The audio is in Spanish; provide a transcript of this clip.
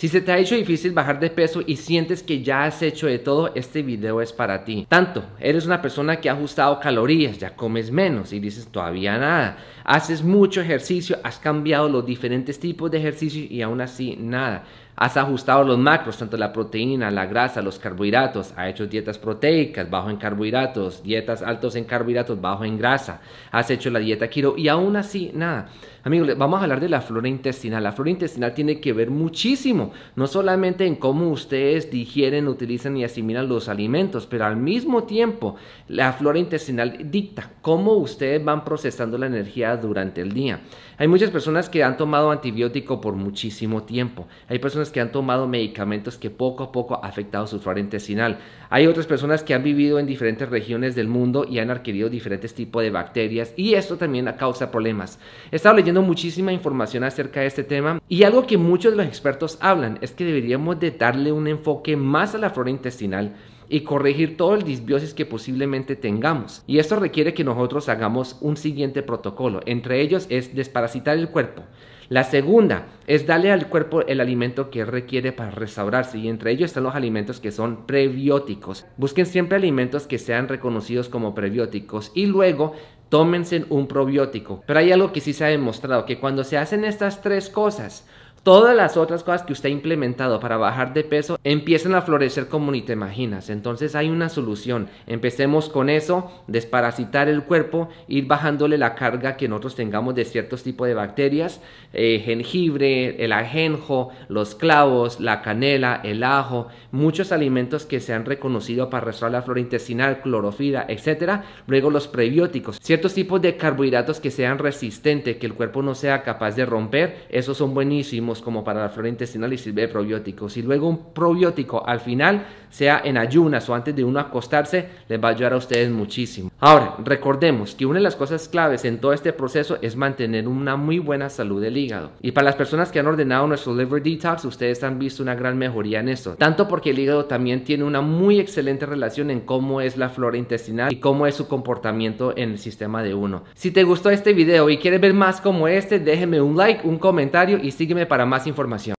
Si se te ha hecho difícil bajar de peso y sientes que ya has hecho de todo, este video es para ti. Tanto, eres una persona que ha ajustado calorías, ya comes menos y dices todavía nada. Haces mucho ejercicio, has cambiado los diferentes tipos de ejercicio y aún así nada. Has ajustado los macros, tanto la proteína, la grasa, los carbohidratos. Has hecho dietas proteicas, bajo en carbohidratos, dietas altos en carbohidratos, bajo en grasa. Has hecho la dieta keto y aún así, nada. Amigos, vamos a hablar de la flora intestinal. La flora intestinal tiene que ver muchísimo, no solamente en cómo ustedes digieren, utilizan y asimilan los alimentos, pero al mismo tiempo la flora intestinal dicta cómo ustedes van procesando la energía durante el día. Hay muchas personas que han tomado antibiótico por muchísimo tiempo. Hay personas que han tomado medicamentos que poco a poco ha afectado su flora intestinal. Hay otras personas que han vivido en diferentes regiones del mundo y han adquirido diferentes tipos de bacterias y esto también causa problemas. He estado leyendo muchísima información acerca de este tema y algo que muchos de los expertos hablan es que deberíamos de darle un enfoque más a la flora intestinal y corregir todo el disbiosis que posiblemente tengamos. Y esto requiere que nosotros hagamos un siguiente protocolo. Entre ellos es desparasitar el cuerpo. La segunda es darle al cuerpo el alimento que requiere para restaurarse y entre ellos están los alimentos que son prebióticos. Busquen siempre alimentos que sean reconocidos como prebióticos y luego tómense un probiótico. Pero hay algo que sí se ha demostrado, que cuando se hacen estas tres cosas, todas las otras cosas que usted ha implementado para bajar de peso empiezan a florecer como ni te imaginas. Entonces hay una solución. Empecemos con eso, desparasitar el cuerpo, ir bajándole la carga que nosotros tengamos de ciertos tipos de bacterias, eh, jengibre, el ajenjo, los clavos, la canela, el ajo, muchos alimentos que se han reconocido para restaurar la flora intestinal, clorofila, etcétera. Luego los prebióticos, ciertos tipos de carbohidratos que sean resistentes, que el cuerpo no sea capaz de romper, esos son buenísimos como para la flora intestinal y sirve de probióticos. Y luego un probiótico al final sea en ayunas o antes de uno acostarse, les va a ayudar a ustedes muchísimo. Ahora, recordemos que una de las cosas claves en todo este proceso es mantener una muy buena salud del hígado. Y para las personas que han ordenado nuestro liver detox, ustedes han visto una gran mejoría en esto. Tanto porque el hígado también tiene una muy excelente relación en cómo es la flora intestinal y cómo es su comportamiento en el sistema de uno. Si te gustó este video y quieres ver más como este, déjeme un like, un comentario y sígueme para más información.